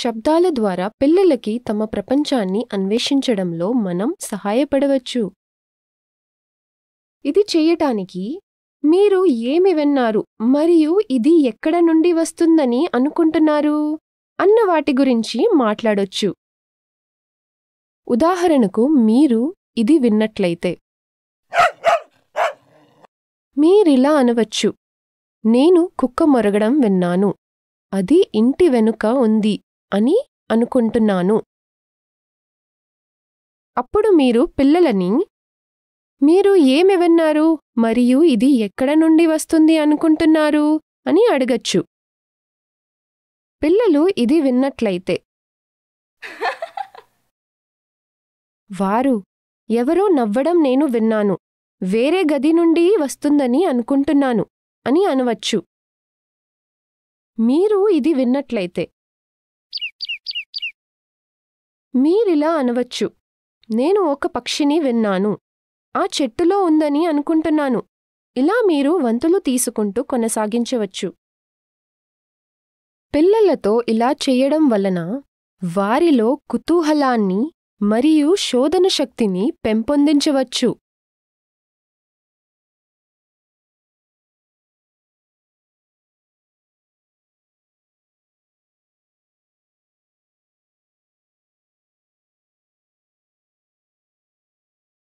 శబ్దాల ద్వారా పిల్లలకి తమ ప్రపంచాన్ని అన్వేషించడంలో మనం సహాయపడవచ్చు ఇది చేయటానికి మీరు ఏమి విన్నారు మరియు ఇది ఎక్కడ నుండి వస్తుందని అనుకుంటున్నారు అన్న వాటి గురించి మాట్లాడొచ్చు ఉదాహరణకు మీరు ఇది విన్నట్లయితే మీరిలా అనవచ్చు నేను కుక్క మొరగడం విన్నాను అది ఇంటి వెనుక ఉంది అని అనుకుంటున్నాను అప్పుడు మీరు పిల్లలని మీరు ఏమివన్నారు మరియు ఇది ఎక్కడ నుండి వస్తుంది అనుకుంటున్నారు అని అడగచ్చు పిల్లలు ఇది విన్నట్లయితే వారు ఎవరో నవ్వడం నేను విన్నాను వేరే గది నుండి వస్తుందని అనుకుంటున్నాను అని అనవచ్చు మీరు ఇది విన్నట్లయితే మీరిలా అనవచ్చు నేను ఒక పక్షిని విన్నాను ఆ చెట్టులో ఉందని అనుకుంటున్నాను ఇలా మీరు వంతులు తీసుకుంటూ కొనసాగించవచ్చు పిల్లలతో ఇలా చేయడం వలన వారిలో కుతూహలాన్ని మరియు శోధన శక్తిని పెంపొందించవచ్చు